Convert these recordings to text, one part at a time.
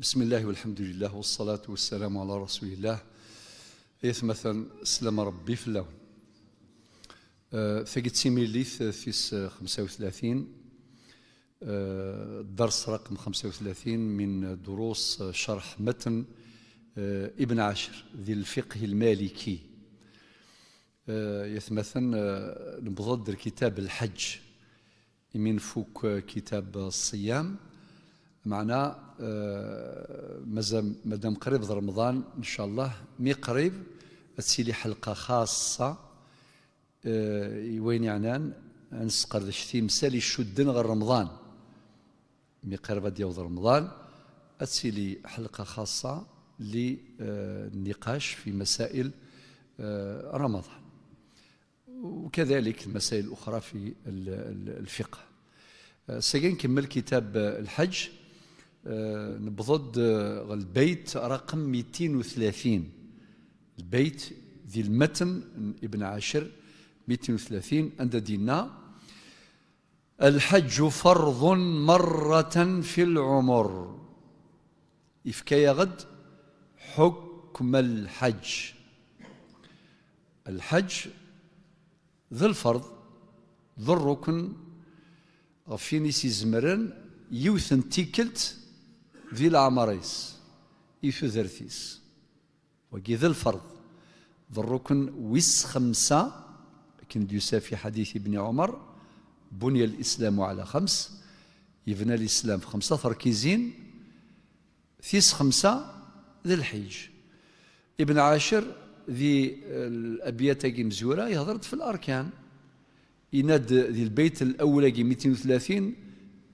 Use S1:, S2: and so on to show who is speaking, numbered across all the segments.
S1: بسم الله والحمد لله والصلاة والسلام على رسول الله إيث مثلا سلم ربي في اللون فقد سيميليث في 35 الدرس رقم 35 من دروس شرح متن ابن عاشر ذي الفقه المالكي يتمثل نبغض كتاب الحج من فوق كتاب الصيام معنا آه، مازال مادام قريب رمضان ان شاء الله مي قريب تسيلي حلقه خاصه آه، وين يعنان نسقر مسالي شدن غير رمضان مي قريب ديوض رمضان تسيلي حلقه خاصه للنقاش آه، في مسائل رمضان وكذلك المسائل الاخرى في الفقه سيكمل كتاب الحج آه، نبضد آه، البيت رقم 230 البيت ذي المتن ابن عاشر 230 عند دينا الحج فرض مرة في العمر إفكايا غد حكم الحج الحج ذي الفرض ذي الركن غفيني سيزمرن يوثن تيكلت ذي العمريس يثوذرثيس وكي الفرض ذا الركن ويس خمسة كن في حديث ابن عمر بني الإسلام على خمس يبنى الإسلام في خمسة تركيزين ثيس خمسة ذي الحج ابن عاشر ذي الأبيات مزورة يهضرت في الأركان يناد ذي البيت الأول 230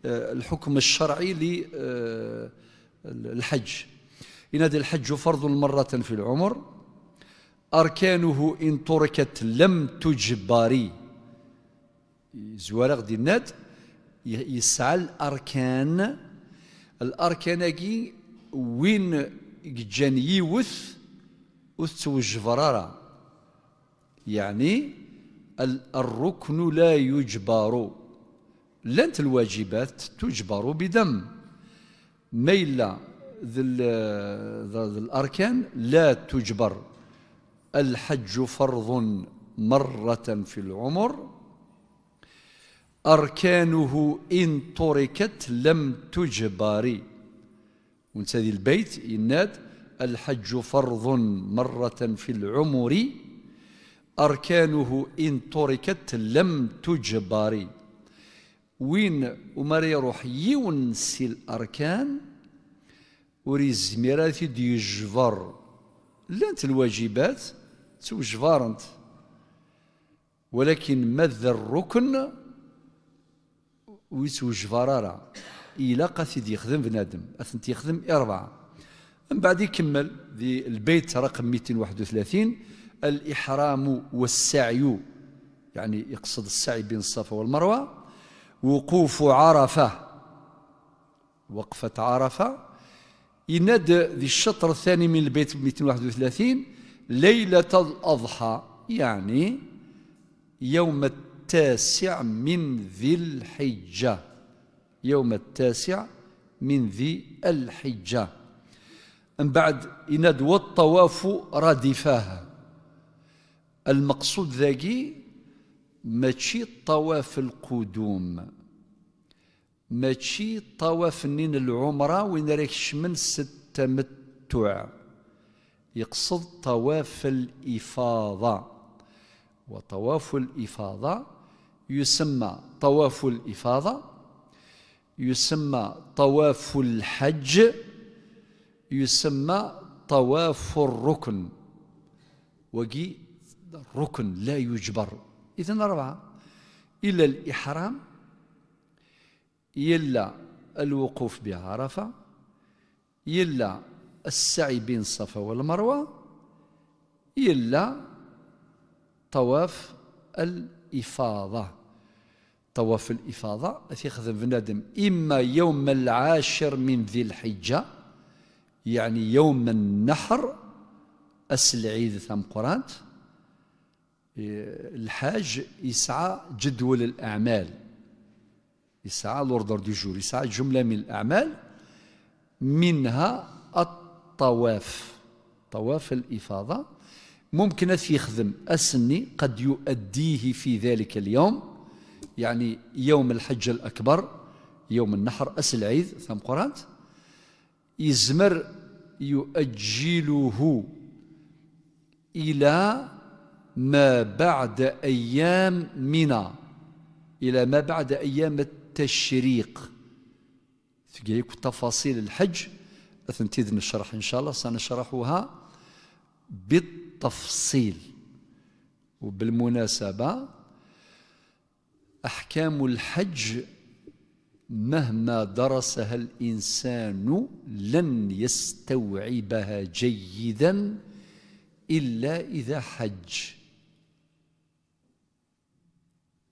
S1: آه، الحكم الشرعي ل آه، الحج ينادي الحج فرض مرة في العمر أركانه إن تركت لم تجباري زوالغ دي ناد يسعى الأركان الأركان وين جان يوث وتوجبرارا يعني الركن لا يجبر لانت الواجبات تجبر بدم ميلا ذي الأركان لا تجبر الحج فرض مرة في العمر أركانه إن تركت لم تجبر وانت ذي البيت يناد الحج فرض مرة في العمر أركانه إن تركت لم تجبر وين وما يروح يون سي الاركان وري الزميرة يجبر لانت الواجبات توجبارنت ولكن ماذا الركن ويتوجبرارا الى قاسي يخدم بنادم أثنت يخدم أربعة من بعد يكمل ذي البيت رقم 231 الإحرام والسعي يعني يقصد السعي بين الصفا والمروة وقوف عرفة وقفة عرفة يناد ذي الشطر الثاني من البيت 231 ليلة الأضحى يعني يوم التاسع من ذي الحجة يوم التاسع من ذي الحجة من بعد يناد والطواف ردفاها المقصود ذاكي ماشي طواف القدوم ماشي طواف نين العمرة وين راك شمن التمتع يقصد طواف الإفاضة وطواف الإفاضة يسمى طواف الإفاضة يسمى طواف الحج يسمى طواف الركن وقي الركن لا يجبر إذا أربعة إلا الإحرام يلا الوقوف بعرفة يلا السعي بين الصفا والمروة يلا طواف الإفاضة طواف الإفاضة يخدم بنادم إما يوم العاشر من ذي الحجة يعني يوم النحر أسلعيد ثم قرانت الحاج يسعى جدول الأعمال يسعى لوردر دو جور يسعى جملة من الأعمال منها الطواف طواف الإفاضة ممكن يخدم أسني قد يؤديه في ذلك اليوم يعني يوم الحج الأكبر يوم النحر أس العيد ثم قرانت يزمر يؤجله إلى ما بعد أيام منى إلى ما بعد أيام التشريق تلقى تفاصيل الحج أثنتيذ نشرح إن شاء الله سنشرحها بالتفصيل وبالمناسبة أحكام الحج مهما درسها الإنسان لن يستوعبها جيدا إلا إذا حج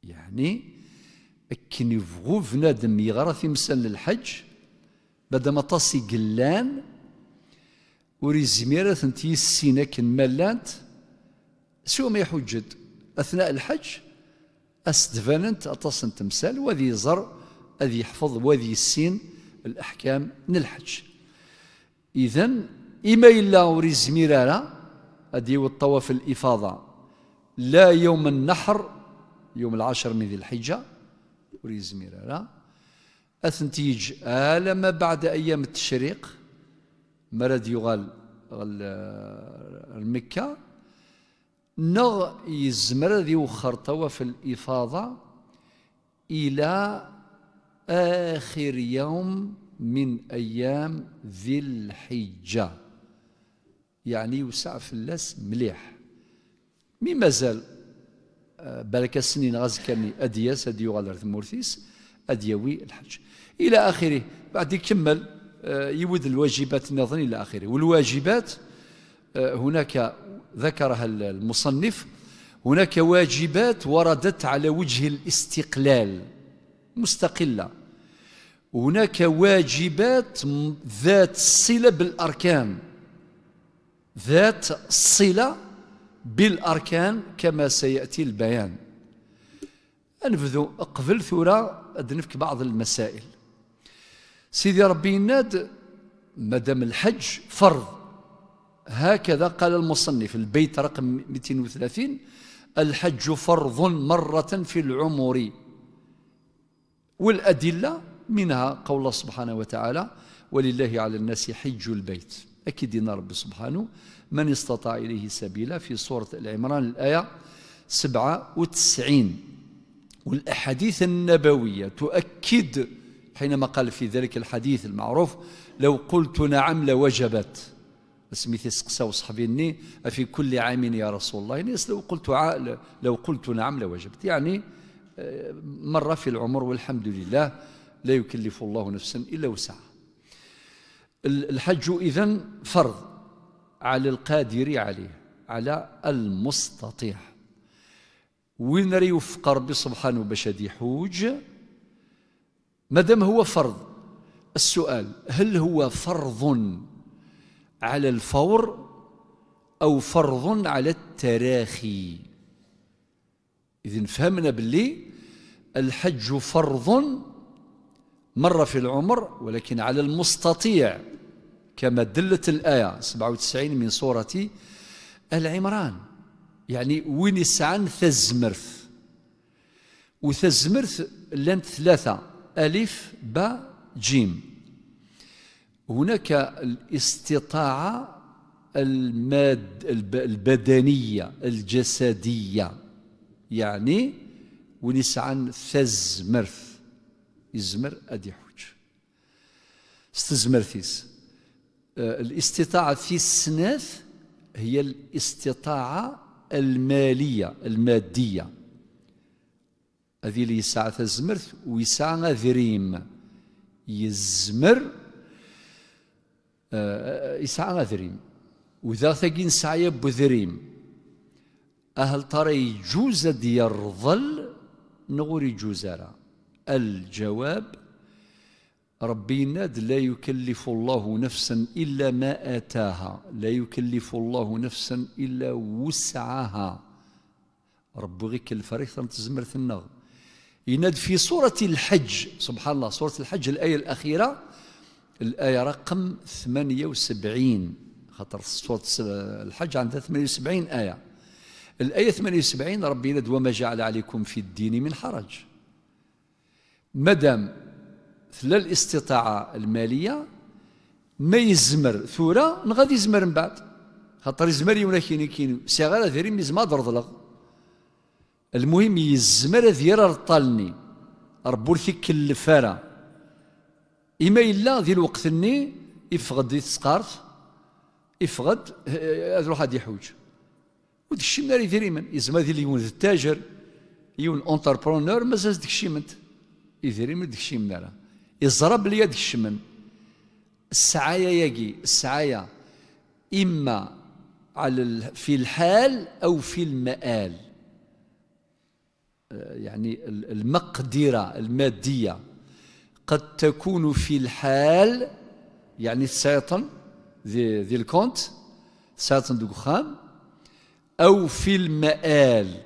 S1: يعني أكن يفغو بنادم يغرى في مسال الحج بعد ما طاسي قلان وري زميرة ثنتي السينة كن مالانت سوى ما يحجد أثناء الحج أستفننت أطاس تمثال وذي زر أذي يحفظ وذي السين الأحكام من الحج إذا إما إلا وري زميرة أدي الطواف الإفاضة لا يوم النحر يوم العاشر من ذي الحجة وريز ميرالا أثنتيج ما بعد أيام التشريق مرد يغال آه، المكة نغ يزمر ذي وخر طواف الإفاضة إلى آخر يوم من أيام ذي الحجة يعني يوسع في اللس مليح مي مازال بالك السنين غاز كامل ادياس ادي غال ثمورتيس مورثيس ادياوي الحج الى اخره بعد يكمل آه، يود الواجبات النظر الى اخره والواجبات آه، هناك ذكرها المصنف هناك واجبات وردت على وجه الاستقلال مستقله هناك واجبات ذات صله بالاركان ذات صله بالأركان كما سيأتي البيان أنفذوا قبل ثورة أدنفك بعض المسائل سيدي ربي يناد مدام الحج فرض هكذا قال المصنف البيت رقم 230 الحج فرض مرة في العمر والأدلة منها قول الله سبحانه وتعالى ولله على الناس حج البيت أكيد رب سبحانه من استطاع إليه سبيلا في سورة العمران الآية 97 والأحاديث النبوية تؤكد حينما قال في ذلك الحديث المعروف لو قلت نعم لوجبت سميثي سقسا وصحبيني أفي كل عام يا رسول الله يعني لو قلت لو قلت نعم لوجبت يعني آه، مرة في العمر والحمد لله لا يكلف الله نفسا إلا وسعها الحج إذن فرض على القادر عليه على المستطيع وين راه يوفق ربي سبحانه باش هادي حوج مادام هو فرض السؤال هل هو فرض على الفور او فرض على التراخي اذا فهمنا باللي الحج فرض مره في العمر ولكن على المستطيع كما دلت الآية 97 من سورة العمران يعني وين يسعن ثزمرف وثزمرف لان ثلاثة ألف با جيم هناك الاستطاعة الماد البدنية الجسدية يعني ونسعن ثزمرف يزمر أدي حوج استزمرثيس آه، الاستطاعة في السناف هي الاستطاعة المالية المادية هذه اللي يسعى تزمرت ويسعى ذريم يزمر آه، يسعى ذريم وإذا ثقين سعي بذريم أهل ترى يجوز ديال ظل نغور يجوز الجواب ربي ناد لا يكلف الله نفسا إلا ما آتاها لا يكلف الله نفسا إلا وسعها رب غير كلف تزمر تزمرت النغ يناد في سورة الحج سبحان الله سورة الحج الآية الأخيرة الآية رقم 78 خاطر سورة الحج عندها 78 آية الآية 78 ربي يناد وما جعل عليكم في الدين من حرج مدام لا الاستطاعه الماليه ما يزمر ثوره غادي يزمر من بعد خاطر يزمر يونا كيني كين ديري ذريم يزما درضلغ المهم يزمر ذير رطالني ربو كل الفارة إما إلا ذي الوقت ني يفقد يتسقارت يفقد آه، هذا الواحد يحوج ودك الشيء ريمن إذا ما ذي يون التاجر يون اونتربرونور مازال ذي الشيء منت يذريم داك الشيء مارا يضرب ليد الشمن السعاية يجي السعاية إما على في الحال أو في المآل آه، يعني المقدرة المادية قد تكون في الحال يعني السيطن ذي, ذي الكونت سيطن دو خام أو في المآل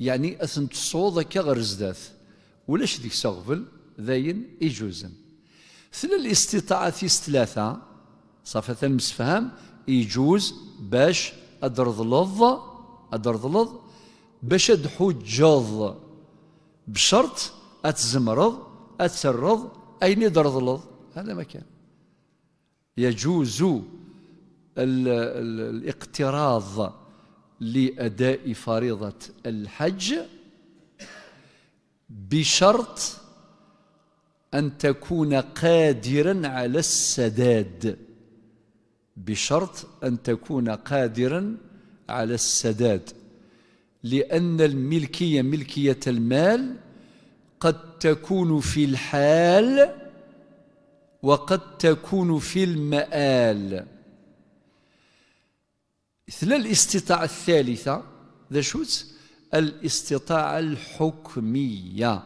S1: يعني أثنت الصوت كغرزداث ولاش ديك سغفل ذين يجوزن ثل الاستطاعة في ثلاثة صفة المسفهام يجوز باش أدرض لض باش أدحجض بشرط أتزمرض أتسرض أين لض هذا ما كان يجوز الـ الـ الاقتراض لأداء فريضة الحج بشرط أن تكون قادرا على السداد بشرط أن تكون قادرا على السداد لأن الملكية ملكية المال قد تكون في الحال وقد تكون في المآل مثل الاستطاعة الثالثة ذا شوز الاستطاعة الحكمية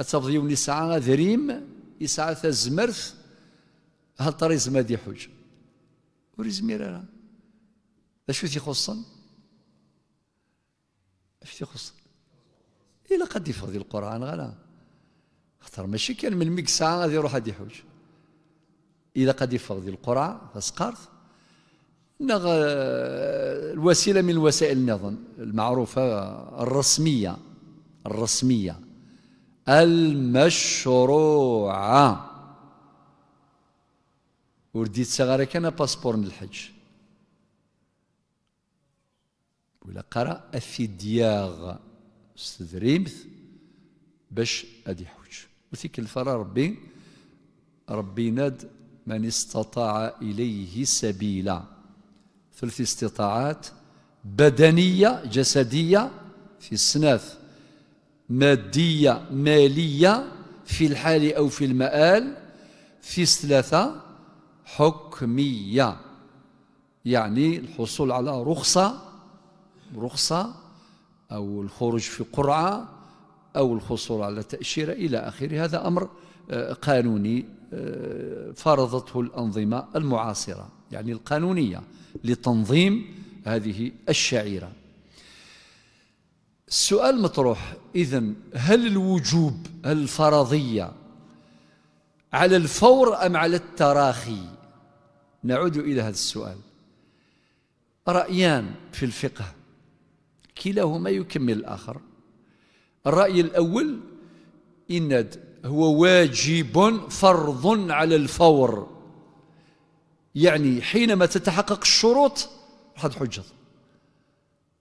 S1: أتصبض يوم يسعى ذريم يسعى ثزمرث هل ما دي حج وريزمير أنا شو ثي خصن شو ثي خصن إلا قد يفضي القرآن غلا خطر ماشي كان من ميك ساعة غادي يروح غادي حوج إلا قد يفضي القرآن فسقارت نغ الوسيلة من وسائل النظم المعروفة الرسمية الرسمية المشروعة ورديت صغار كان باسبور الحج ولا قرا افيدياغ استدريمث باش ادي حوج وثيك الفرا ربي ربي ناد من استطاع اليه سبيلا ثلث استطاعات بدنيه جسديه في السناث مادية مالية في الحال أو في المآل في ثلاثة حكمية يعني الحصول على رخصة رخصة أو الخروج في قرعة أو الحصول على تأشيرة إلى آخره هذا أمر آه، قانوني آه، فرضته الأنظمة المعاصرة يعني القانونية لتنظيم هذه الشعيرة السؤال مطروح إذا هل الوجوب هل الفرضية على الفور أم على التراخي نعود إلى هذا السؤال رأيان في الفقه كلاهما يكمل الآخر الرأي الأول إن هو واجب فرض على الفور يعني حينما تتحقق الشروط حد حجه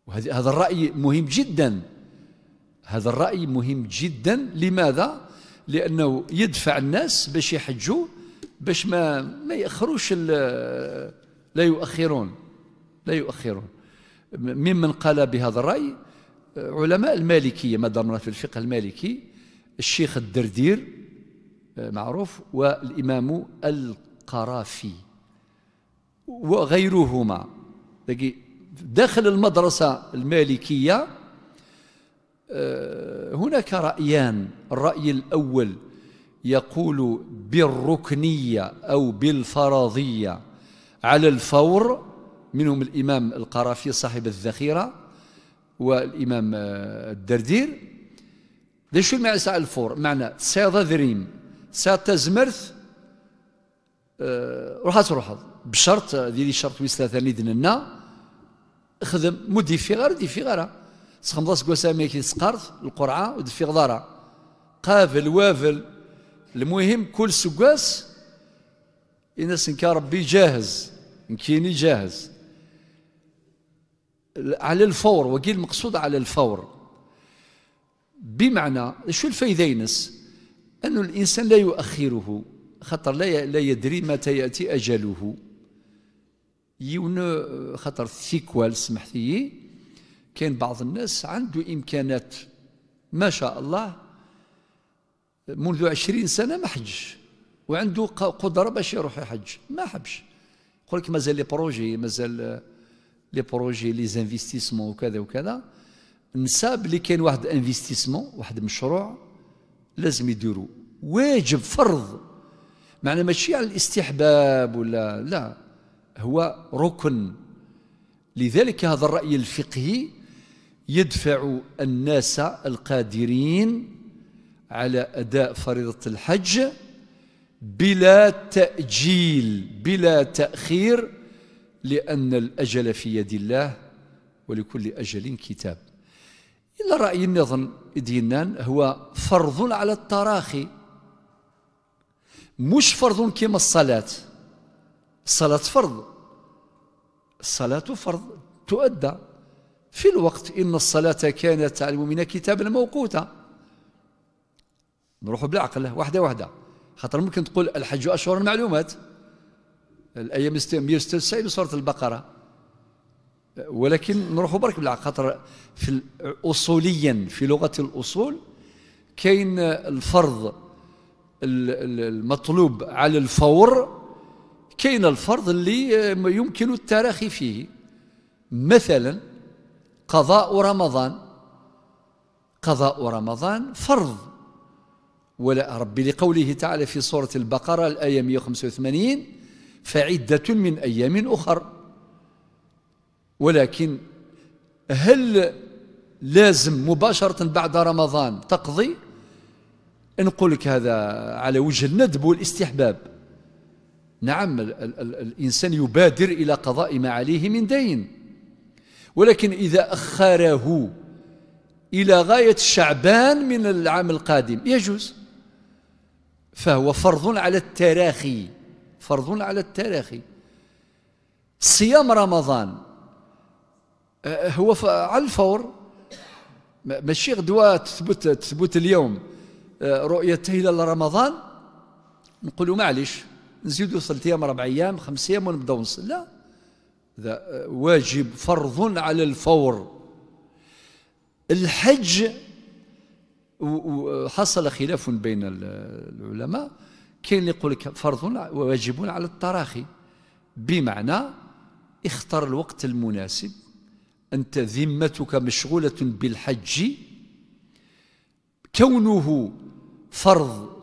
S1: وهذا هذا الرأي مهم جدا هذا الرأي مهم جدا لماذا؟ لأنه يدفع الناس باش يحجوا باش ما ما يأخروش لا يؤخرون لا يؤخرون ممن قال بهذا الرأي علماء المالكية ما دامنا في الفقه المالكي الشيخ الدردير معروف والإمام القرافي وغيرهما داخل المدرسة المالكية آه، هناك رأيان الرأي الأول يقول بالركنية أو بالفرضية على الفور منهم الإمام القرافي صاحب الذخيرة والإمام آه، الدردير ليش المعنى ساعة الفور معنى سيضا ذريم ساعة تزمرث آه، روحات روحات بشرط ذي شرط ويسلا ثاني دننا خدم مدي في غار ديفي في سخمضاس قوسامي كي القرعة القرعة في غارة قافل وافل المهم كل سقاس الناس كان ربي جاهز نكيني جاهز على الفور وقيل المقصود على الفور بمعنى شو الفايدة ينس أن الإنسان لا يؤخره خطر لا يدري متى يأتي أجله يون آه، خاطر سيكوال سمحتي كان كاين بعض الناس عنده امكانات ما شاء الله منذ عشرين سنه ما حجش وعنده قدره باش يروح يحج ما حبش يقول لك مازال لي بروجي مازال لي بروجي لي زانفيستيسمون وكذا وكذا نسى بلي كاين واحد انفيستيسمون واحد مشروع لازم يديروا واجب فرض معنى ماشي على الاستحباب ولا لا هو ركن لذلك هذا الرأي الفقهي يدفع الناس القادرين على أداء فريضة الحج بلا تأجيل بلا تأخير لأن الأجل في يد الله ولكل أجل كتاب إلا رأي النظم دينان هو فرض على التراخي مش فرض كما الصلاة الصلاة فرض الصلاة فرض تؤدى في الوقت إن الصلاة كانت على المؤمنين كتابا موقوتا نروحوا بالعقل واحدة واحدة خاطر ممكن تقول الحج أشهر معلومات الأيام 196 بسورة البقرة ولكن نروحوا برك بالعقل خاطر في أصوليا في لغة الأصول كاين الفرض المطلوب على الفور كاين الفرض اللي آه، يمكن التراخي فيه مثلا قضاء رمضان قضاء رمضان فرض ولا ربي لقوله تعالى في سورة البقرة الآية 185 فعدة من أيام أخر ولكن هل لازم مباشرة بعد رمضان تقضي نقول لك هذا على وجه الندب والاستحباب نعم ال ال الإنسان يبادر إلى قضاء ما عليه من دين ولكن إذا أخره إلى غاية شعبان من العام القادم يجوز فهو فرض على التراخي فرض على التراخي صيام رمضان آه، هو على الفور ماشي غدوة تثبت تثبت اليوم آه، رؤية هلال رمضان نقولوا معلش نزيدوا ثلاث أيام أربع أيام خمس أيام ونبداو نصلي لا هذا واجب فرض على الفور الحج حصل خلاف بين العلماء كاين اللي يقول لك فرض وواجب على التراخي بمعنى اختر الوقت المناسب انت ذمتك مشغوله بالحج كونه فرض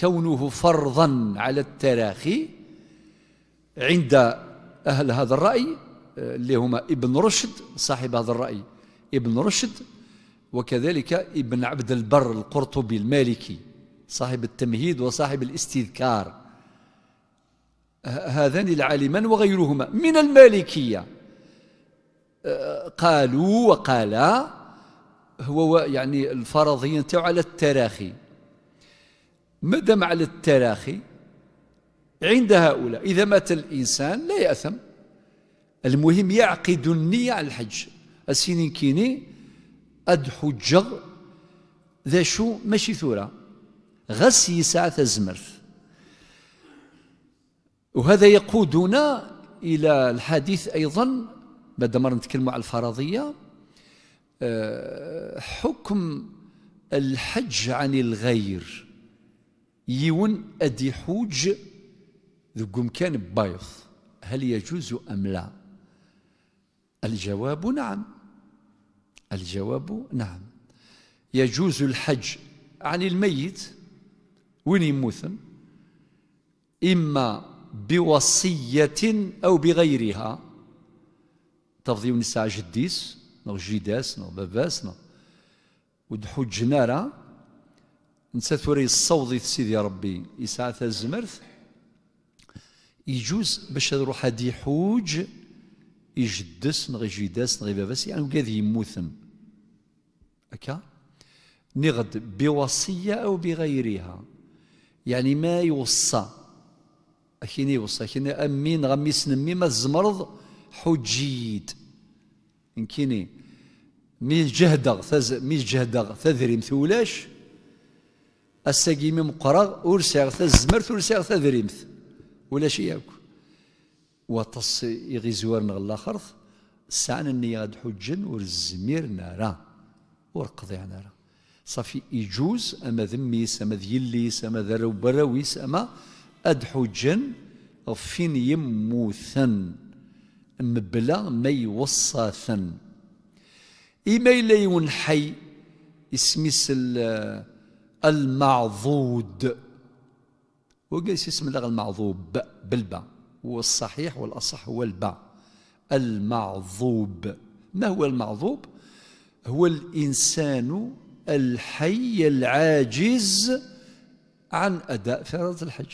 S1: كونه فرضا على التراخي عند أهل هذا الرأي اللي هما ابن رشد صاحب هذا الرأي ابن رشد وكذلك ابن عبد البر القرطبي المالكي صاحب التمهيد وصاحب الاستذكار هذان العالمان وغيرهما من المالكية قالوا وقالا هو يعني الفرضية على التراخي مدم على التراخي عند هؤلاء إذا مات الإنسان لا يأثم المهم يعقد النية على الحج السنين كيني أد حجغ ذا شو ماشي ثورة غسي ساعة الزمر وهذا يقودنا إلى الحديث أيضا بعد ما نتكلم على الفرضية آه، حكم الحج عن الغير يون أدي حوج ذو مكان بايض هل يجوز أم لا الجواب نعم الجواب نعم يجوز الحج عن الميت وين يموثن إما بوصية أو بغيرها تفضي ونساع جديس نو جيداس نو باباس نو ودحو الجنارة نتا ثوري يصوضي سيدي ربي يسعى الزمرت يجوز باش يروح هادي حوج يجدس نغي جيداس نغي باباس يعني وقاد يموثم هكا نغد بوصية أو بغيرها يعني ما يوصى أكيني يوصى أكيني أمين غمي سنمي ما الزمرض حجيد إن كيني مي جهدغ مي جهدغ تذري مثولاش أساقي من قرغ أرسغ ثزمرث أرسغ دريمث ولا شيء أكو وطس يغزوار نغل آخر سعنا أني غاد حجن ورزمير نارا ورقضي نارا صافي يجوز أما ذميس أما ذيليس أما ذرو برويس أما أدحو جن فين يموثن مبلا ما يوصاثن ثن إما إلا يون حي اسميس الحي المعضود وقيس اسم اللغة المعضوب بالباء والصحيح والأصح هو الباء المعضوب ما هو المعضوب هو الإنسان الحي العاجز عن أداء فرض الحج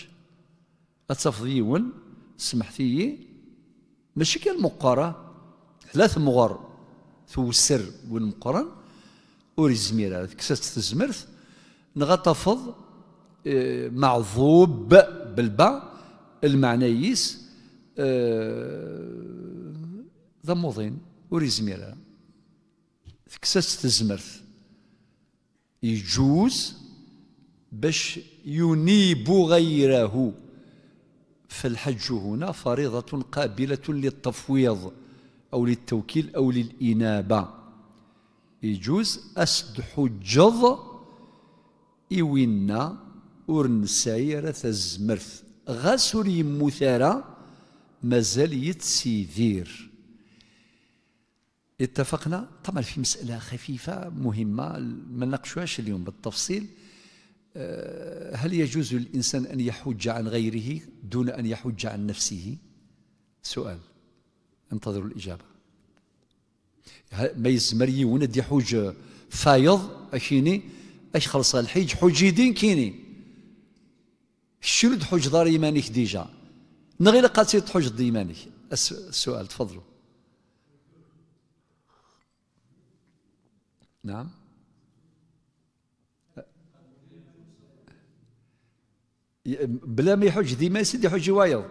S1: أتفضيون سمحتي ماشي كان مقارة ثلاث مغر ثو السر والمقرن وري الزميرة كسات تزمرت نغتفظ آه، معضوب بالباء يس ضموضين آه، وريزميرا تكسس تزمرت يجوز باش ينيب غيره فالحج هنا فريضة قابلة للتفويض أو للتوكيل أو للإنابة يجوز أسد حجظ إوينا ur nesɛi ara غاسور ɣas ur yemmut يتسيدير اتفقنا طبعا في مسألة خفيفة مهمة ما نناقشوهاش اليوم بالتفصيل آه، هل يجوز للإنسان أن يحج عن غيره دون أن يحج عن نفسه سؤال انتظروا الإجابة ما يزمر يوند يحوج فايض أشيني اش خلص الحج حجي دين كيني شنو تحج دار ايمانك ديجا نغير قاتل تحج دي ايمانك السؤال تفضلوا نعم بلا ما يحج ديما سيدي يحج وايض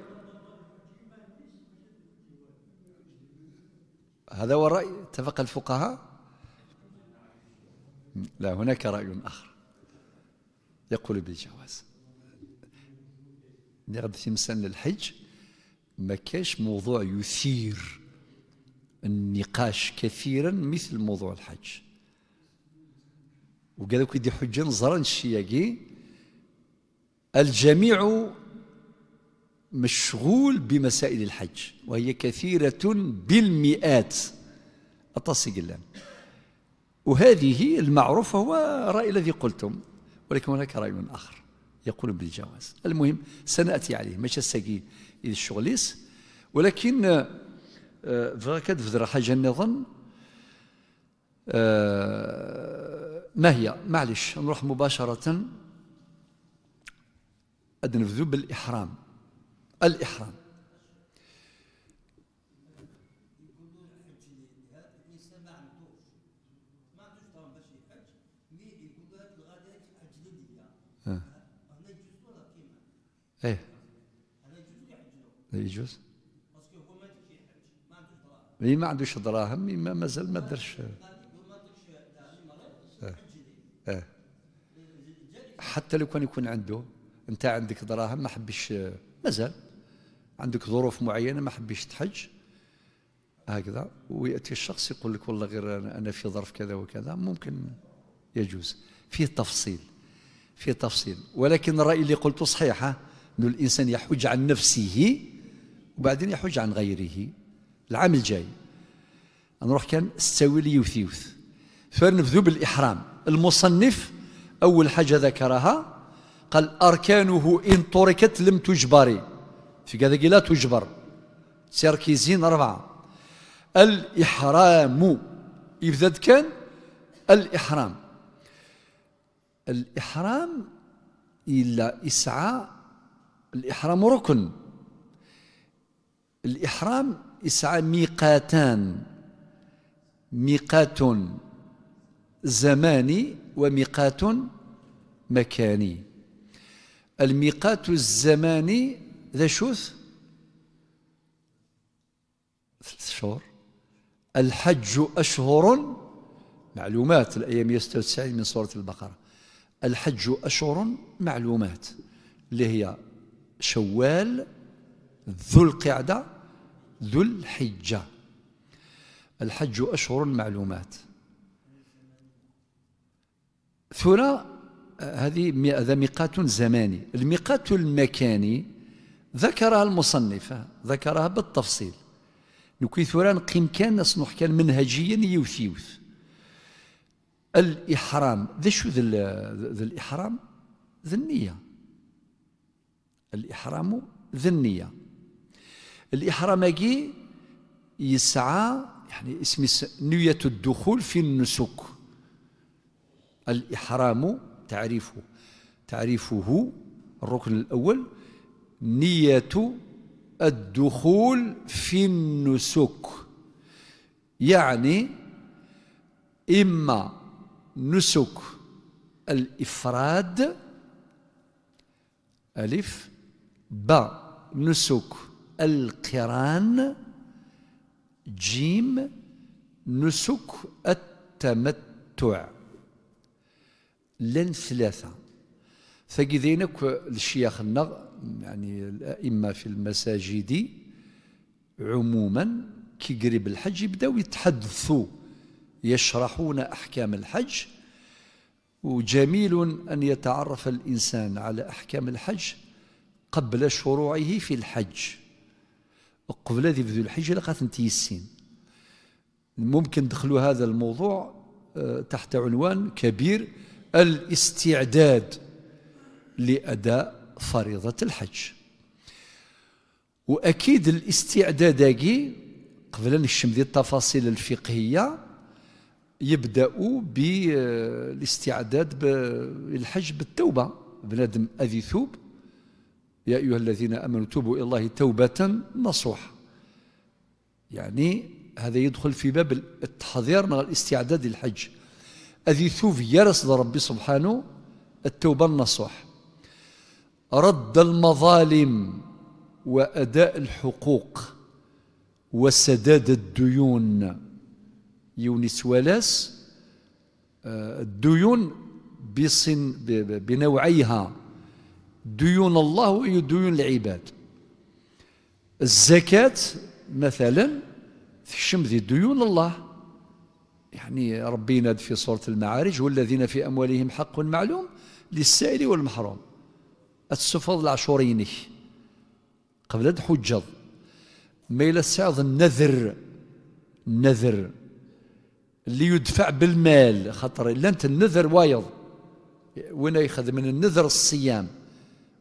S1: هذا هو الرأي اتفق الفقهاء لا هناك رأي آخر يقول بالجواز ناخذ تمثال للحج ما كاش موضوع يثير النقاش كثيرا مثل موضوع الحج وقالوا دي حجة نزران الشياقي الجميع مشغول بمسائل الحج وهي كثيرة بالمئات أتصق الله وهذه المعروف هو الرأي الذي قلتم ولكن هناك رأي آخر يقول بالجواز المهم سنأتي عليه ماشي الساقي إذ الشغليس ولكن آه، فكاد فدر حاجة نظن آه، ما هي معلش نروح مباشرة أدنفذو بالإحرام الإحرام ايه يجوز اي ما عندوش دراهم إيه، ما مازال ما درش اه حتى لو كان يكون عنده انت عندك دراهم ما حبيش مازال عندك ظروف معينه ما حبيش تحج هكذا وياتي الشخص يقول لك والله غير انا في ظرف كذا وكذا ممكن يجوز فيه تفصيل فيه تفصيل ولكن الراي اللي قلته صحيح ها أن الإنسان يحج عن نفسه وبعدين يحج عن غيره العام الجاي نروح كان استوي لي يوث يوث بالإحرام المصنف أول حاجة ذكرها قال أركانه إن تركت لم تجبري في كذا لا تجبر سيركيزين أربعة الإحرام إذا كان الإحرام الإحرام إلا إسعى الإحرام ركن الإحرام يسعى ميقاتان ميقات زماني وميقات مكاني الميقات الزماني ذا شوث ثلاث شهور الحج أشهر معلومات الأيام 96 من سورة البقرة الحج أشهر معلومات اللي هي شوال ذو القعدة ذو الحجة الحج أشهر معلومات ثرى هذه هذا ميقات زماني الميقات المكاني ذكرها المصنف ذكرها بالتفصيل نكوي ثرى نقيم كان نصنح كان منهجيا يوث يوث الإحرام ذا شو ذا الإحرام ذا النية الإحرام ذي النية الإحرام يسعى يعني اسم نية الدخول في النسك الإحرام تعريفه تعريفه الركن الأول نية الدخول في النسك يعني إما نسك الإفراد ألف نسك القران جيم نسك التمتع لن ثلاثة فقذينك الشيخ النغ يعني الأئمة في المساجد عموما كي قريب الحج يبداو يتحدثوا يشرحون أحكام الحج وجميل أن يتعرف الإنسان على أحكام الحج قبل شروعه في الحج قبل ذي بذل الحج لقات تيسين ممكن دخلوا هذا الموضوع آه، تحت عنوان كبير الاستعداد لأداء فريضة الحج وأكيد الاستعداد قبل أن نشم ذي التفاصيل الفقهية يبدأوا بالاستعداد للحج بالتوبة بنادم أذي ثوب يا أيها الذين أمنوا توبوا إلى الله توبة نصوحة يعني هذا يدخل في باب التحضير من الاستعداد للحج أذي ثوف يرس ربي سبحانه التوبة النصوح رد المظالم وأداء الحقوق وسداد الديون يونس ولاس آه، الديون بصن بنوعيها ديون الله وهي ديون العباد الزكاة مثلا تشم ذي ديون الله يعني ربي ناد في سورة المعارج والذين في أموالهم حق معلوم للسائل والمحروم السفض العشوريني قبل أن ما إلى السعظ النذر النذر اللي يدفع بالمال خطر لانت النذر وايض وين يخدم من النذر الصيام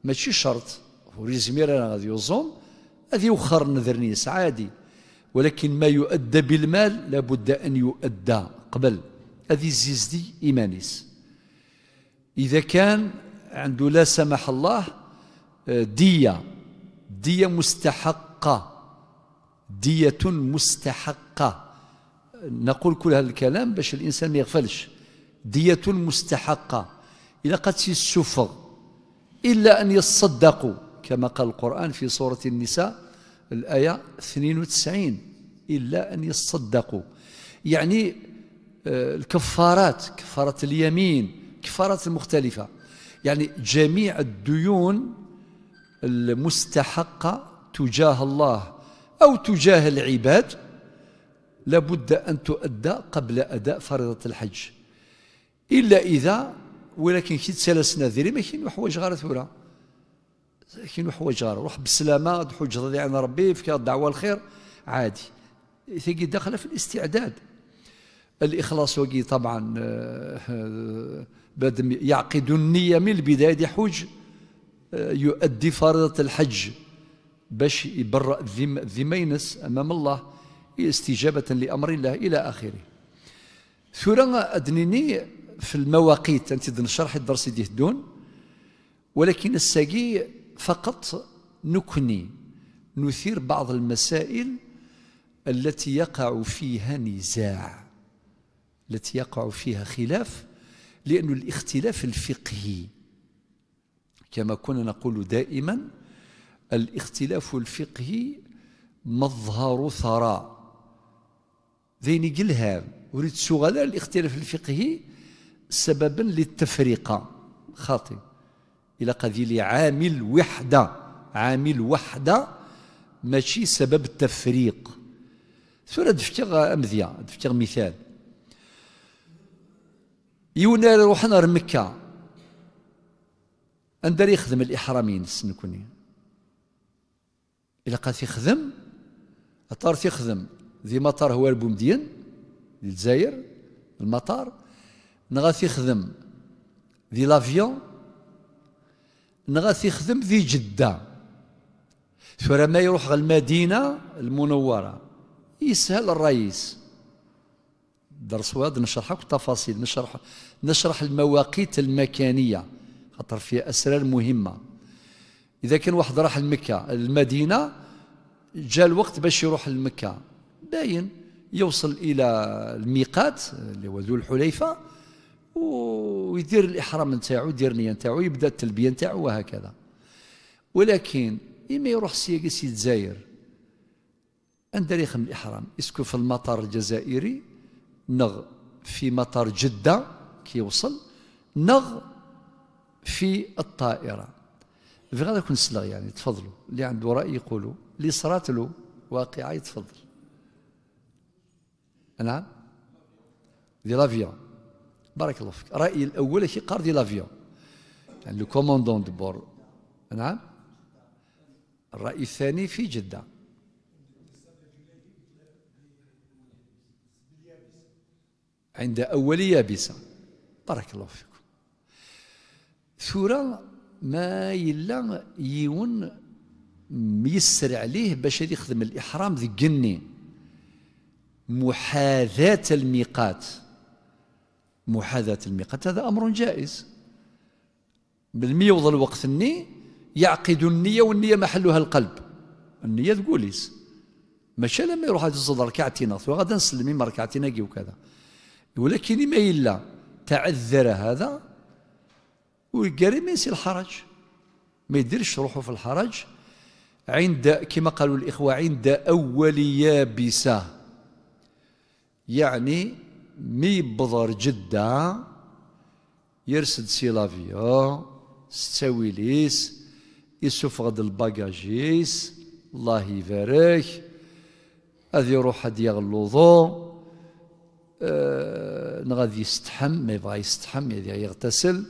S1: ماشي شرط هو يزمير انا غادي يوزون هذه يوخر نذر نيس عادي ولكن ما يؤدى بالمال لابد ان يؤدى قبل هذه الزيزدي ايمانيس اذا كان عنده لا سمح الله آه، دية دية مستحقة دية مستحقة نقول كل هذا الكلام باش الإنسان ما يغفلش دية مستحقة إذا قد سي السفر إلا أن يصدقوا كما قال القرآن في سورة النساء الآية 92 إلا أن يصدقوا يعني آه، الكفارات كفارة اليمين كفارات المختلفة يعني جميع الديون المستحقة تجاه الله أو تجاه العباد لابد أن تؤدى قبل أداء فريضة الحج إلا إذا ولكن كي تسالسنا ديري ما كاين حوايج غير ثورة كاين حوايج غير روح بالسلامة تحوج تضيع عن ربي في الدعوة الخير عادي تيجي داخله في الاستعداد الإخلاص وقي طبعا آه، يعقد النية من البداية حوج آه، يؤدي فريضة الحج باش يبرأ ذمينس أمام الله استجابة لأمر الله إلى آخره ثورة أدنيني في المواقيت أنت تنشرح الدرس دي الدون ولكن الساقي فقط نكني نثير بعض المسائل التي يقع فيها نزاع التي يقع فيها خلاف لأن الاختلاف الفقهي كما كنا نقول دائما الاختلاف الفقهي مظهر ثراء ذين قلها وريد سوغ الاختلاف الفقهي سببا للتفرقة خاطئ إلى قذيل عامل وحدة عامل وحدة ماشي سبب التفريق سورة دفتغ أمذية دفتغ مثال يونا روحنا رمكة أندري يخدم الإحرامين السنكوني إلا قد يخدم أطار تيخدم ذي مطار هو البومدين للجزائر المطار نغاث يخدم ذي لافيون نغاث يخدم ذي جدة ثورة ما يروح للمدينة المنورة يسهل الرئيس درس واد نشرحك التفاصيل نشرح نشرح المواقيت المكانية خاطر فيها أسرار مهمة إذا كان واحد راح لمكة المدينة جاء الوقت باش يروح لمكة باين يوصل إلى الميقات اللي هو ذو الحليفة ويدير الإحرام نتاعو يدير النية نتاعو يبدأ التلبية نتاعو وهكذا ولكن إما يروح سياقس يتزاير عند من الإحرام اسكو في المطار الجزائري نغ في مطار جدة كيوصل نغ في الطائرة في غادي يكون سلغ يعني تفضلوا اللي عنده رأي يقولوا اللي صرات له واقعة يتفضل نعم دي لافيون بارك الله فيك الراي الأول شي قاردي لافيون يعني لو كوموندون دو بور نعم الرأي الثاني في جدة عند أول يابسة بارك الله فيكم ثورة ما يلا يون ميسر عليه باش يخدم الإحرام ذي جني محاذاة الميقات محاذاة الميقات هذا أمر جائز بالمية الوقت الني يعقد النية والنية محلها القلب النية تقوليس ماشي لما يروح هذا الصدر ركعتين وغدا نسلمي ما ركعتين وكذا ولكن ما إلا تعذر هذا ويقري ما يصير الحرج ما يديرش روحه في الحرج عند كما قالوا الإخوة عند أول يابسة يعني مي بضر جدة يرسد سي لافيو ستاويليس يسوف غد الباجاجيس الله يبارك هذا يروح هاد يغلوضو أه غادي يستحم مي يبغى يستحم يغتسل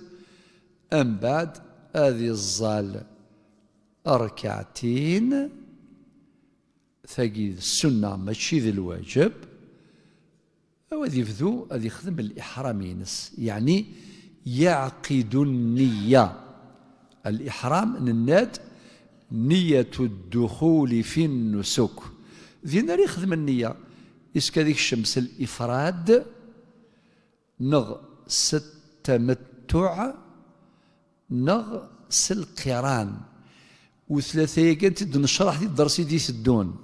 S1: أم بعد هذه الزال ركعتين ثقيل السنة ماشي ذي الواجب هو هذا يبدو هذا يخدم الإحرام ينس يعني يعقد النية الإحرام ننات نية الدخول في النسك ذي ناري يخدم النية إسك هذيك الشمس الإفراد نغ ستمتع نغ سلقران وثلاثة كانت نشرح دي الدرس دي سدون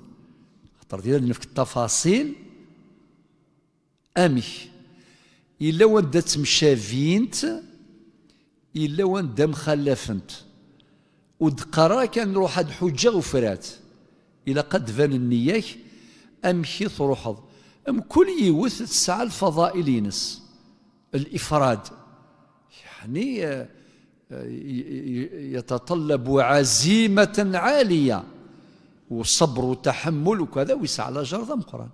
S1: خاطر ديال نفك التفاصيل أمي إلا دات مشافينت إلا وان دام خلافنت ودقرا كان روح هاد حجة وفرات إلا قد فان النياك أمشي تروحض أم كل يوث تسعى الفضائل ينس الإفراد يعني يتطلب عزيمة عالية وصبر وتحمل وكذا ويسعى على جرذم القرآن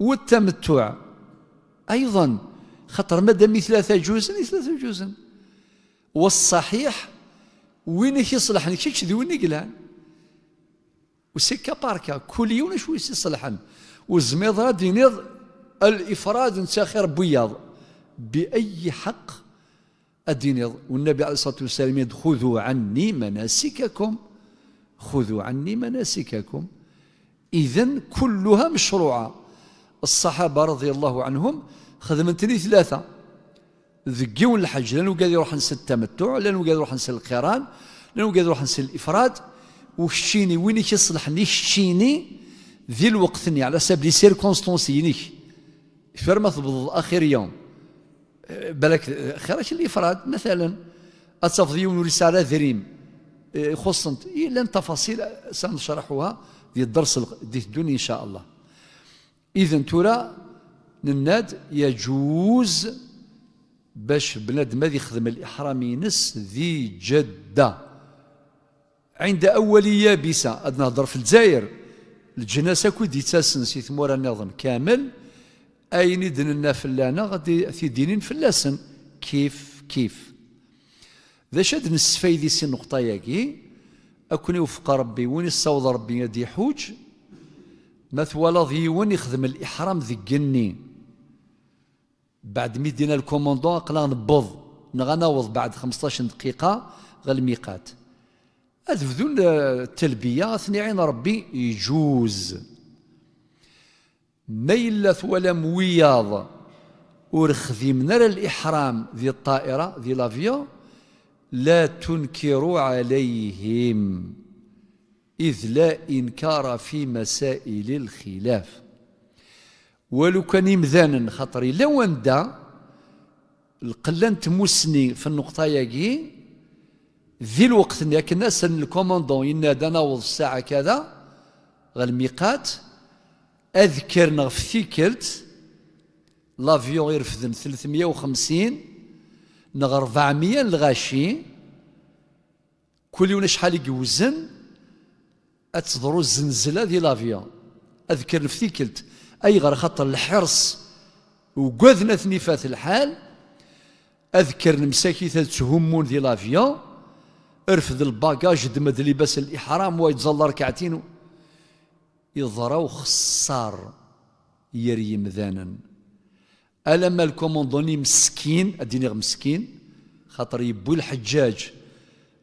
S1: والتمتع أيضا خطر مادام ثلاثة جوزا ثلاثة جوز والصحيح وين يصلح لك شي ذي وين يقلع وسكة باركة كل يوم شوي يصلحن وزميض راد ينض الإفراد خير بياض بأي حق الدين والنبي عليه الصلاة والسلام خذوا عني مناسككم خذوا عني مناسككم إذا كلها مشروعة الصحابة رضي الله عنهم خدمتني ثلاثة ذقيو الحج لأنه قال يروح نسى التمتع لأنه قال يروح نسى القران لأنه قال يروح نسى الإفراد وشيني وين يصلح لي شيني ذي ني على سبيل لي سيركونستونس يني فرما تبض آخر يوم بالك خرج الإفراد مثلا أتفضي رسالة ذريم خصنت إلا إيه، تفاصيل سنشرحها في الدرس دي الدنيا إن شاء الله اذا ترى نناد يجوز باش بنادم هذا يخدم الاحرام ينس ذي جده عند اول يابسه اد نهضر في الجزائر الجناسه كو دي تاسن سي ثمور النظام كامل اين يدننا فلانة غادي في دينين فلاسن كيف كيف ذا شاد ذي سي نقطة ياكي اكون يوفق ربي وين الصوت ربي يدي حوج ما ثوالا يون يخدم الإحرام ذي الني بعد ميدينا الكوموندون قلا نبض نغناوض بعد 15 دقيقة غا الميقات هذا بدون التلبية ثني عين ربي يجوز ما إلا ولا موياض ورخذي نرى الإحرام ذي الطائرة ذي لافيون لا تنكروا عليهم إذ لا إنكار في مسائل الخلاف ولو كان يمذانا خطري لو أندا القلنت مسني في النقطة ياكي ذي الوقت كنا سن الكوموندون ينادى نوض الساعة كذا غالميقات أذكرنا في ثيكلت لافيون يرفدن 350 نغ 400 الغاشي كل يوم شحال يجوزن اتضروا الزنزلة دي لافيا أذكر في كلت أي غير خطر الحرص وقذنا ثنيفات الحال أذكر مساكي تهمون دي لافيا ارفض الباكاج دمد لباس الإحرام ويتظل ركعتين يضروا خسار يريم ذانا ألم الكوموندوني مسكين أديني مسكين خاطر يبوي الحجاج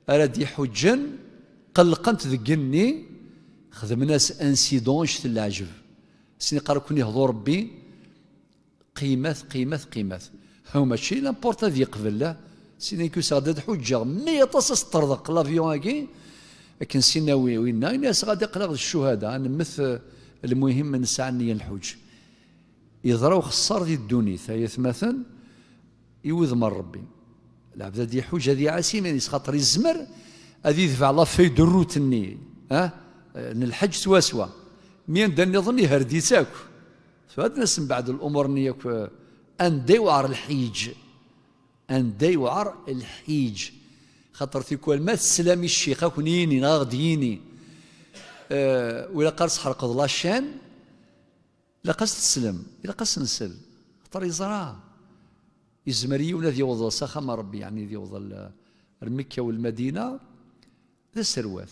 S1: ارادي حجا قلقنت ذقني خدمنا س العجب تلعجب سني كون يهضو ربي قيمات قيمات قيمات هو ماشي لامبورتا في قبل لا سيني كو داد حجة مي طاس طردق لافيون اكي لكن سيناوي وينا الناس غادي يقلق الشهداء نمث المهم من النية الحج يضرو خسر دي الدوني هي مثلا يوذ من ربي العبد دي حجة دي عسيمة من الزمر هذه يدفع لا في دروتني ها أه؟ نلحج سوا سوا مين دني ظني ساك فهاد الناس من بعد الامور نياك ان ديوار الحيج ان ديوار الحيج خاطر في كل ما السلام الشيخ كونيني ناغديني أه ولا قرص حرق الله الشان لا قص تسلم لا قص نسل خاطر يزرع يزمري ولا ذي وضل سخم ربي يعني ذي وضل المكة والمدينة ذا سرواث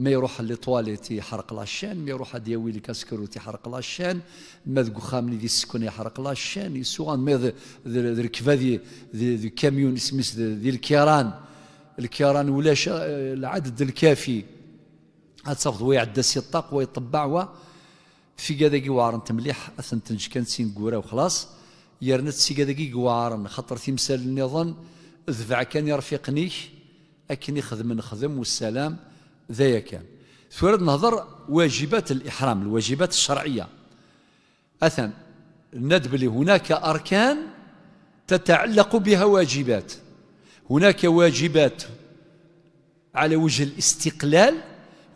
S1: ما يروح لطواليت يحرق لاشان ما يروح دياوي لي تي يحرق لاشان ما ذو خامني دي سكوني يحرق لاشان يسوان ما ذي ركبه دي كاميون اسميس دي الكيران الكيران ولاش آه، العدد الكافي هاد صفد ويعدى الطاق ويطبع و في كذا قوارنت مليح اثنتنج كان سين قوره وخلاص يرنت سي كذا قوارن خاطر تمثال النظام ذبع كان يرفيقنيك اكن يخدم نخدم والسلام ذايا كان سورة نهضر واجبات الإحرام الواجبات الشرعية أثن ندب لي هناك أركان تتعلق بها واجبات هناك واجبات على وجه الاستقلال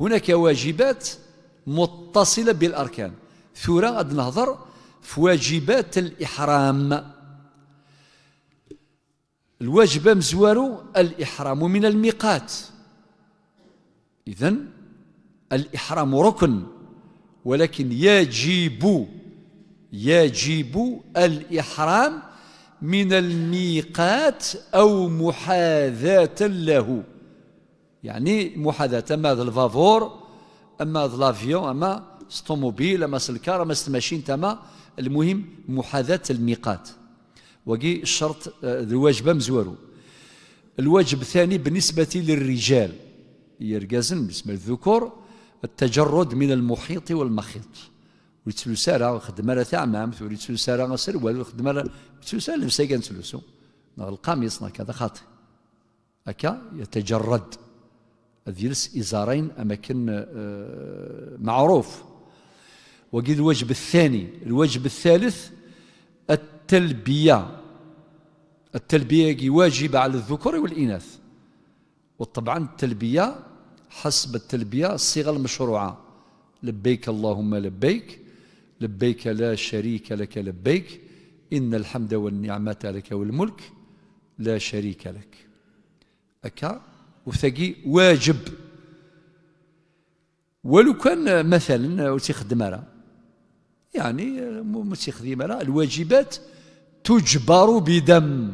S1: هناك واجبات متصلة بالأركان ثورة غاد نهضر في واجبات الإحرام الواجب مزوارو الإحرام ومن الميقات إذا الإحرام ركن ولكن يجب يجب الإحرام من الميقات أو محاذاة له يعني محاذاة أما هذا الفافور أما هذا لافيون أما ستوموبيل أما سلكار أما ستماشين تما المهم محاذاة الميقات وقي الشرط آه، الواجب مزورو الواجب الثاني بالنسبة للرجال يرجزن بسم الذكور التجرد من المحيط والمخيط ويتسلو سارة خدمة تعمامت ويتسلو سارة والو وخدمة ويتسلو سارة لبسة كان سلوسو القميص هذا خاطئ هكا يتجرد يلس إزارين أماكن آه، معروف وقيد الوجب الثاني الوجب الثالث التلبية التلبية واجبة على الذكور والإناث وطبعا التلبية حسب التلبية الصيغة المشروعة لبيك اللهم لبيك لبيك لا شريك لك لبيك إن الحمد والنعمة لك والملك لا شريك لك أكا وثقي واجب ولو كان مثلا تخدم راه يعني تخدم راه الواجبات تجبر بدم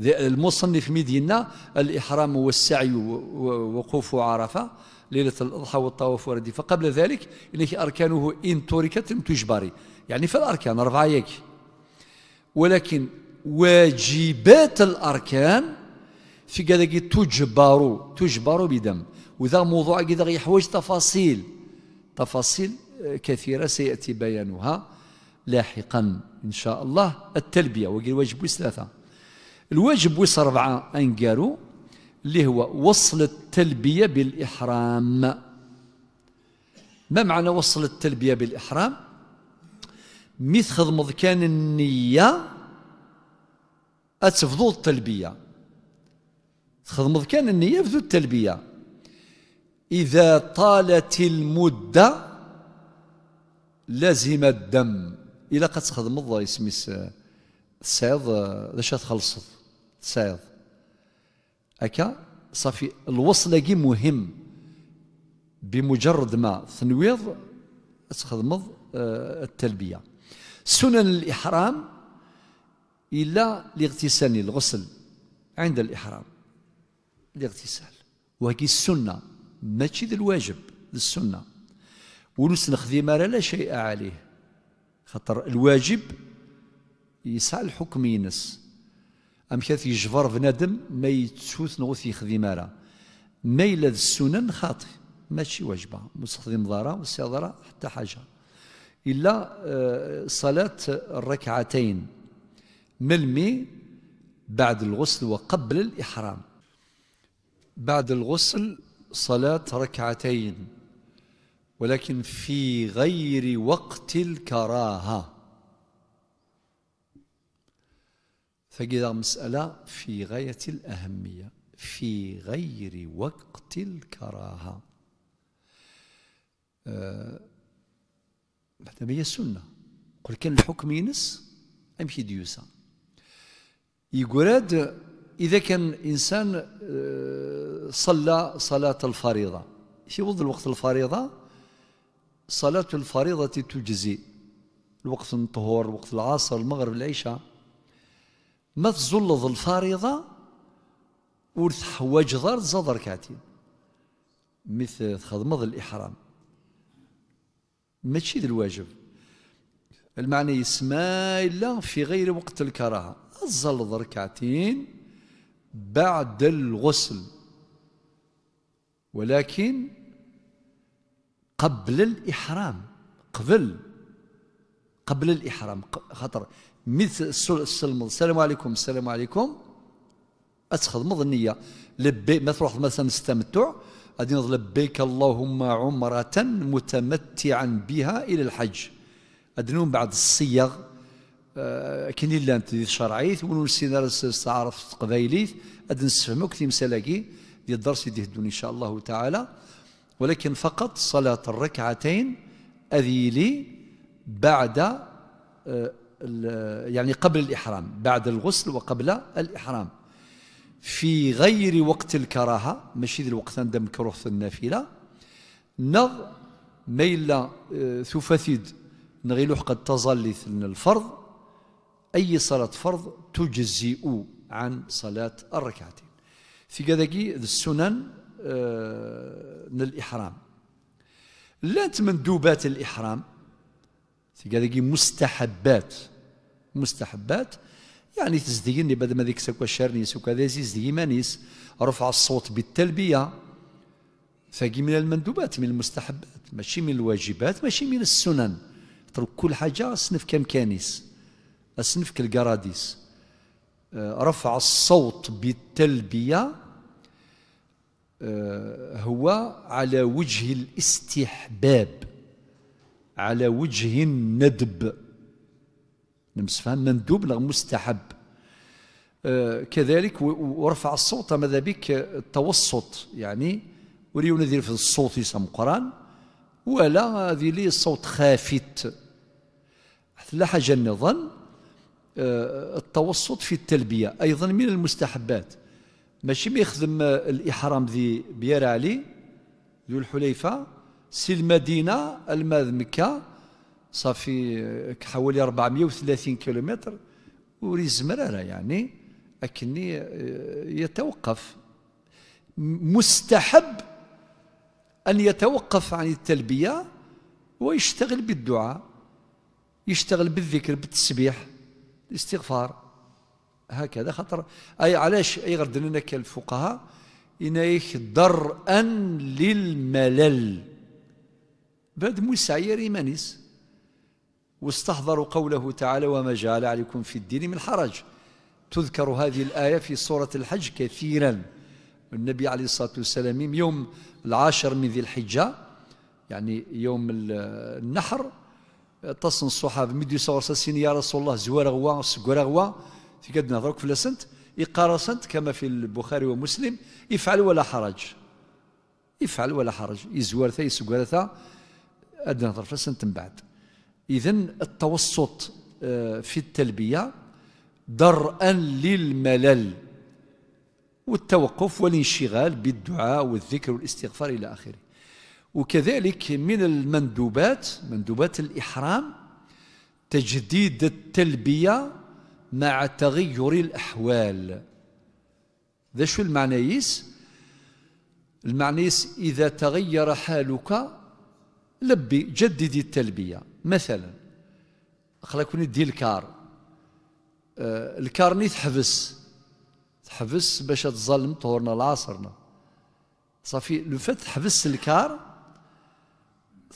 S1: المصنف مدينة الإحرام والسعي ووقوف عرفة ليلة الأضحى والطواف والردي فقبل ذلك إنك أركانه إن تركت لم تجبري يعني في الأركان أربعة يك ولكن واجبات الأركان في كذا تجبر تجبر بدم وذا موضوع كذا يحوج تفاصيل تفاصيل كثيرة سيأتي بيانها لاحقا إن شاء الله التلبية وقال واجب ثلاثة الواجب ويس ربعة أنقارو اللي هو وصل التلبية بالإحرام ما معنى وصل التلبية بالإحرام ميتخذ كان النية أتفضو التلبية تخدم كان النية فذو التلبية إذا طالت المدة لازم الدم إلا قد تخدم الله يسميس السعيد ذا خلصت تساعد هكا صافي الوصله كي مهم بمجرد ما تنويض تخدمض آه، التلبيه سنن الاحرام الا لاغتسال الغسل عند الاحرام الاغتسال وهي السنه ماشي ذي الواجب السنه ونس نخدم لا شيء عليه خطر الواجب يسعى الحكم ينس ام أمك يجبر بنادم ما يتسوث نغوث يخدم راه ما إلا السنن خاطئ ماشي واجبة مستخدم ضارة والسيضرة حتى حاجة إلا صلاة الركعتين ملمي بعد الغسل وقبل الإحرام بعد الغسل صلاة ركعتين ولكن في غير وقت الكراهه فكذا مسألة في غاية الأهمية في غير وقت الكراهة بعد آه، ما هي السنة قل كان الحكم ينس في ديوسا يقول إذا كان إنسان آه، صلى صلاة الفريضة في وضع الوقت الفريضة صلاة الفريضة تجزي الوقت الطهور وقت العصر المغرب العشاء ما تزلظ الفريضة حواج ضار تزاد ركعتين مثل خدمض الإحرام ماشي ذا الواجب المعنى يسمى إلا في غير وقت الكراهة الزلظ ركعتين بعد الغسل ولكن قبل الإحرام قبل قبل الإحرام خطر مثل السلم السلام عليكم السلام عليكم أتخدمض النية لبي ما تروح مثلا استمتع غادي لبيك اللهم عمرة متمتعا بها إلى الحج أدنون بعد الصيغ آه، كاين الا انت شرعيت ونسينا نستعرف ادن غادي في مسلاكي ديال الدرس اللي يهدون ان شاء الله تعالى ولكن فقط صلاه الركعتين اذيلي بعد آه، يعني قبل الإحرام بعد الغسل وقبل الإحرام في غير وقت الكراهة ماشي ذي الوقت عندما مكروه النافلة نغ ميلا آه، ثفاثيد نغيلوح قد تظلي الفرض أي صلاة فرض تجزئ عن صلاة الركعتين في كذاكي السنن من آه، الإحرام لات مندوبات الإحرام قال مستحبات مستحبات يعني تزديني بعد ما ذيك سكوا شارنيس وكذا زي مانيس رفع الصوت بالتلبية ثقي من المندوبات من المستحبات ماشي من الواجبات ماشي من السنن ترك كل حاجة سنف كمكانيس أصنف كالقراديس آه، رفع الصوت بالتلبية آه، هو على وجه الاستحباب على وجه الندب نمسفان مندوب نغ مستحب آه، كذلك ورفع الصوت ماذا بك التوسط يعني وريو ندير في الصوت يسمى قران ولا هذه لي الصوت خافت لا حاجة نظن آه، التوسط في التلبية أيضا من المستحبات ماشي ما يخدم الإحرام ذي بيار علي ذو الحليفة سي المدينه الماذ مكه صافي حوالي 430 كيلومتر وريز مرارة يعني أكني آه، يتوقف مستحب أن يتوقف عن التلبية ويشتغل بالدعاء يشتغل بالذكر بالتسبيح الاستغفار هكذا خطر أي علاش أي غردنا لنا كالفقهاء إنايك درءا للملل بعد مسعير إيمانيس واستحضروا قوله تعالى وما جعل عليكم في الدين من حرج تذكر هذه الآية في سورة الحج كثيرا النبي عليه الصلاة والسلام يوم العاشر من ذي الحجة يعني يوم النحر تصن الصحابة مدي صور ساسيني يا رسول الله سكور غوا في قد لسنت فلسنت سنت كما في البخاري ومسلم افعل ولا حرج افعل ولا حرج يزوار ثي سكور ثا أدنى طرف السن من بعد إذا التوسط آه، في التلبية درءا للملل والتوقف والانشغال بالدعاء والذكر والاستغفار إلى آخره وكذلك من المندوبات مندوبات الإحرام تجديد التلبية مع تغير الأحوال ذا شو المعنى يس المعنى يس إذا تغير حالك لبي جددي التلبية مثلا خلاكوني دي الكار آه نيت تحبس تحبس باش تظلم طهورنا لعصرنا صافي لو فات تحبس الكار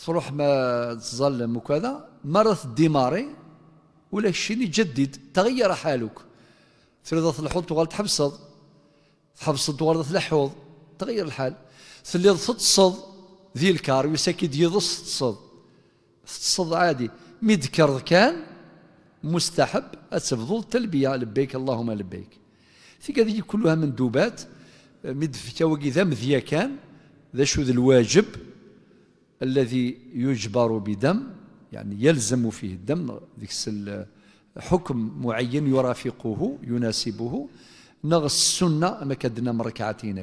S1: تروح ما تظلم وكذا مرة ديماري ولا شيني جدد تغير حالك تريد تلحوض تغال تحبس تحبس تغال تلحوض تغير الحال تريد تصد ذي الكارويس اكيد يضص تصد تصد عادي مي ذكر كان مستحب أتفضل تلبية لبيك اللهم لبيك في هذه كلها مندوبات مد في تواقي مذيا كان ذا شو الواجب الذي يجبر بدم يعني يلزم فيه الدم ذيك حكم معين يرافقه يناسبه نغ السنه ما كدنا مركعتين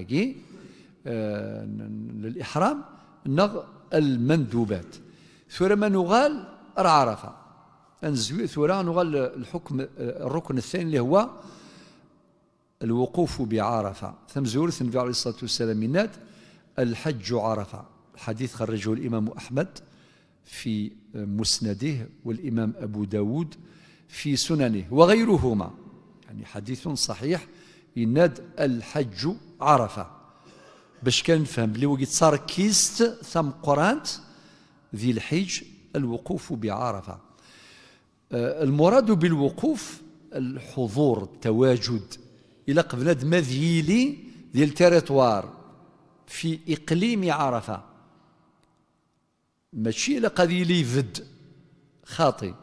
S1: آه للإحرام نغ المندوبات ثورة ما نغال رعرفة عرفة نزوي ثورة نغال الحكم الركن الثاني اللي هو الوقوف بعرفة ثم زورة النبي عليه الصلاة والسلام منات الحج عرفة حديث خرجه الإمام أحمد في مسنده والإمام أبو داود في سننه وغيرهما يعني حديث صحيح يناد الحج عرفه باش كان نفهم اللي وقت صار كيست ثم قرانت ذي الحج الوقوف بعرفة آه، المراد بالوقوف الحضور التواجد إلى قبل مذيلي ديال التريتوار في إقليم عرفة ماشي إلى قبيلي فد خاطي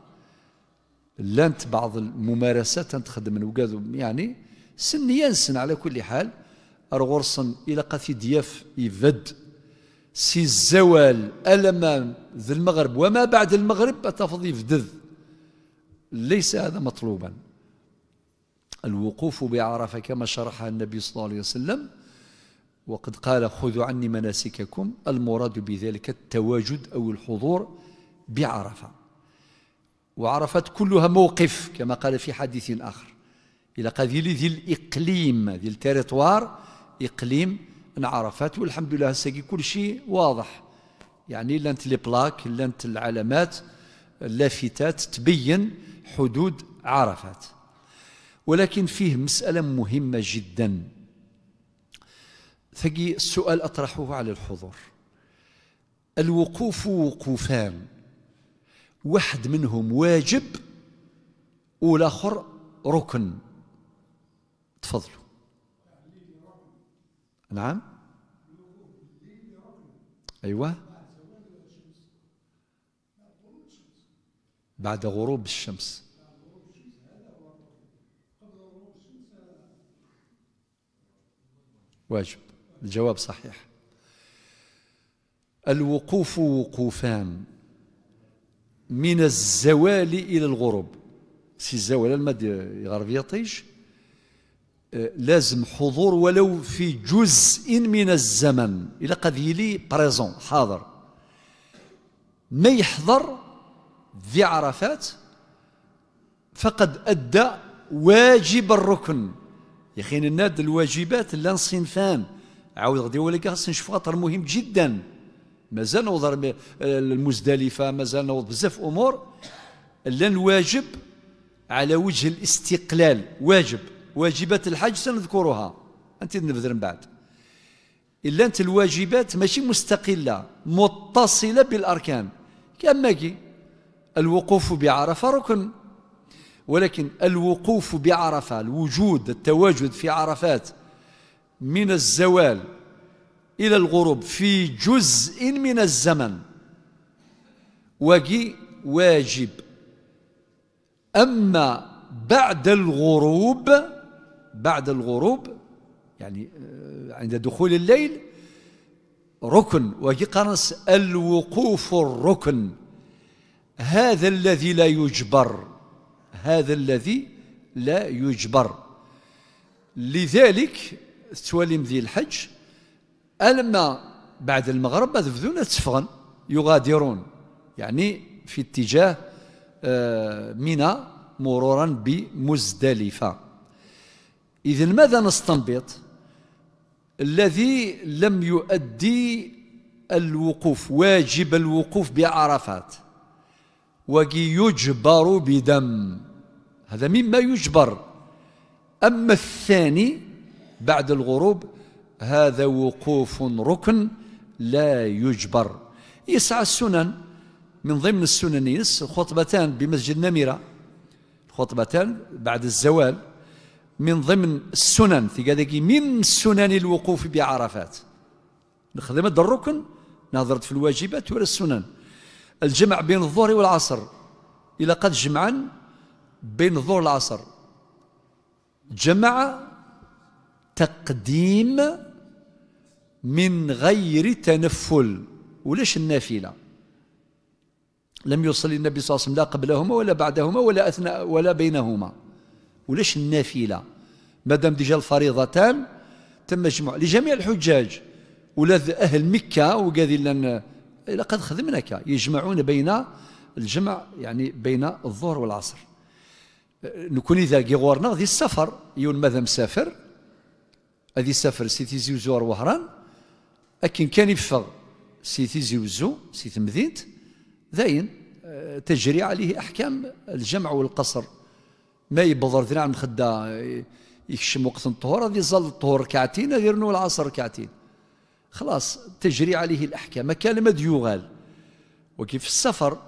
S1: لانت بعض الممارسات تخدم من يعني سنيا سن على كل حال الغرصن إلى قثي دياف يفد سي الزوال ألمام ذي المغرب وما بعد المغرب تفض يفدذ ليس هذا مطلوبا الوقوف بعرفة كما شرحها النبي صلى الله عليه وسلم وقد قال خذوا عني مناسككم المراد بذلك التواجد أو الحضور بعرفة وعرفت كلها موقف كما قال في حديث آخر إلى قذيل ذي الإقليم ذي التريطوار إقليم انعرفت والحمد لله ساقي كل شيء واضح يعني لانت لي بلاك لانت العلامات اللافتات تبين حدود عرفات ولكن فيه مسألة مهمة جدا ثقي السؤال أطرحه على الحضور الوقوف وقوفان واحد منهم واجب والآخر ركن تفضلوا نعم أيوة بعد غروب الشمس واجب الجواب صحيح الوقوف وقوفان من الزوال إلى الغروب سي الزوال المادي يغرب يطيش لازم حضور ولو في جزء من الزمن الى قد يلي بريزون حاضر ما يحضر ذي عرفات فقد أدى واجب الركن يا اخي الناد الواجبات لا صنفان عاود غادي ولا خاص نشوف خاطر مهم جدا مازال نوضر آه، المزدلفه مازال نوض بزاف امور لا الواجب على وجه الاستقلال واجب واجبات الحج سنذكرها أنت نبذر من بعد إلا أنت الواجبات ماشي مستقلة متصلة بالأركان كما كي الوقوف بعرفة ركن ولكن الوقوف بعرفة الوجود التواجد في عرفات من الزوال إلى الغروب في جزء من الزمن وجي واجب أما بعد الغروب بعد الغروب يعني آه، عند دخول الليل ركن ويقرص الوقوف الركن هذا الذي لا يجبر هذا الذي لا يجبر لذلك تولي ذي الحج ألما بعد المغرب بدون تفغن يغادرون يعني في اتجاه آه، منى مرورا بمزدلفه إذا ماذا نستنبط الذي لم يؤدي الوقوف واجب الوقوف بعرفات يجبر بدم هذا مما يجبر أما الثاني بعد الغروب هذا وقوف ركن لا يجبر يسعى السنن من ضمن السنن خطبتان بمسجد نميرة خطبتان بعد الزوال من ضمن السنن قالك من سنن الوقوف بعرفات نخدم الركن نهضرت في الواجبات ولا السنن الجمع بين الظهر والعصر إلى قد جمعا بين الظهر والعصر جمع تقديم من غير تنفل ولاش النافلة لم يصلي النبي صلى الله عليه وسلم لا قبلهما ولا بعدهما ولا أثناء ولا بينهما ولاش النافلة مادام ديجا الفريضتان تم جمع لجميع الحجاج ولاد أهل مكة وقاذي لنا لقد خدمناك يجمعون بين الجمع يعني بين الظهر والعصر نكون إذا غيغورنا ذي السفر يون ماذا مسافر هذه سافر سيتي زيوزو وهران أكن كان يفغ سيتي زيوزو سيتي مدينت ذاين آه، تجري عليه أحكام الجمع والقصر ما يبضر ثنا عن يكشم وقت الطهور غادي يظل الطهور ركعتين غير نو العصر ركعتين خلاص تجري عليه الأحكام ما كان ما ديوغال وكيف السفر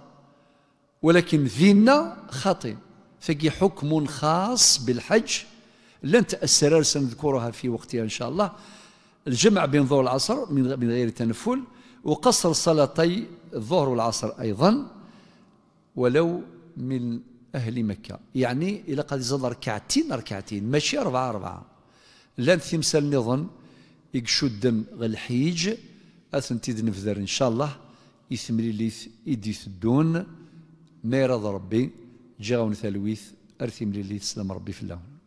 S1: ولكن ذينا خاطئ فكي حكم خاص بالحج لن تأسرار سنذكرها في وقتها إن شاء الله الجمع بين ظهر العصر من غير تنفل وقصر صلاتي الظهر والعصر أيضا ولو من أهل مكة يعني إلا قد يزال ركعتين ركعتين ماشي أربعة أربعة لان تمثال نظن يقشدن غالحيج أثنتي دنفذر إن شاء الله يثمري لي يدي ثدون ما يرضى ربي جاون ثلويث أرثم لي سلام ربي في اللون